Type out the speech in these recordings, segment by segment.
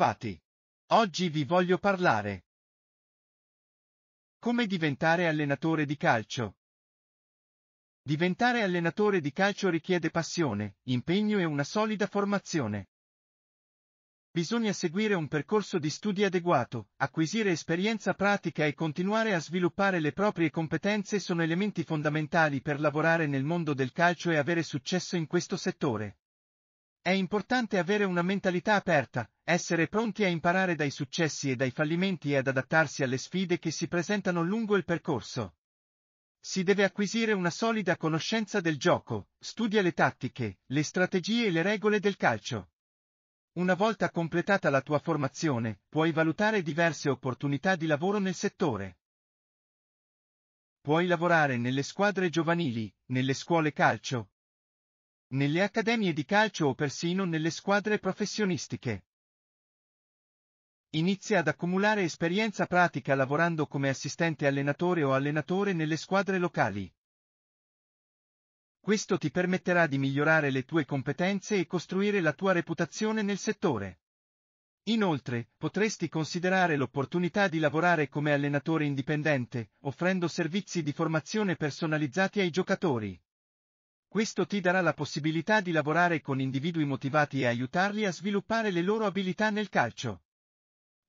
Bentrovati! Oggi vi voglio parlare. Come diventare allenatore di calcio? Diventare allenatore di calcio richiede passione, impegno e una solida formazione. Bisogna seguire un percorso di studi adeguato, acquisire esperienza pratica e continuare a sviluppare le proprie competenze sono elementi fondamentali per lavorare nel mondo del calcio e avere successo in questo settore. È importante avere una mentalità aperta, essere pronti a imparare dai successi e dai fallimenti e ad adattarsi alle sfide che si presentano lungo il percorso. Si deve acquisire una solida conoscenza del gioco, studia le tattiche, le strategie e le regole del calcio. Una volta completata la tua formazione, puoi valutare diverse opportunità di lavoro nel settore. Puoi lavorare nelle squadre giovanili, nelle scuole calcio, nelle accademie di calcio o persino nelle squadre professionistiche. Inizia ad accumulare esperienza pratica lavorando come assistente allenatore o allenatore nelle squadre locali. Questo ti permetterà di migliorare le tue competenze e costruire la tua reputazione nel settore. Inoltre, potresti considerare l'opportunità di lavorare come allenatore indipendente, offrendo servizi di formazione personalizzati ai giocatori. Questo ti darà la possibilità di lavorare con individui motivati e aiutarli a sviluppare le loro abilità nel calcio.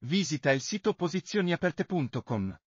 Visita il sito posizioniaperte.com.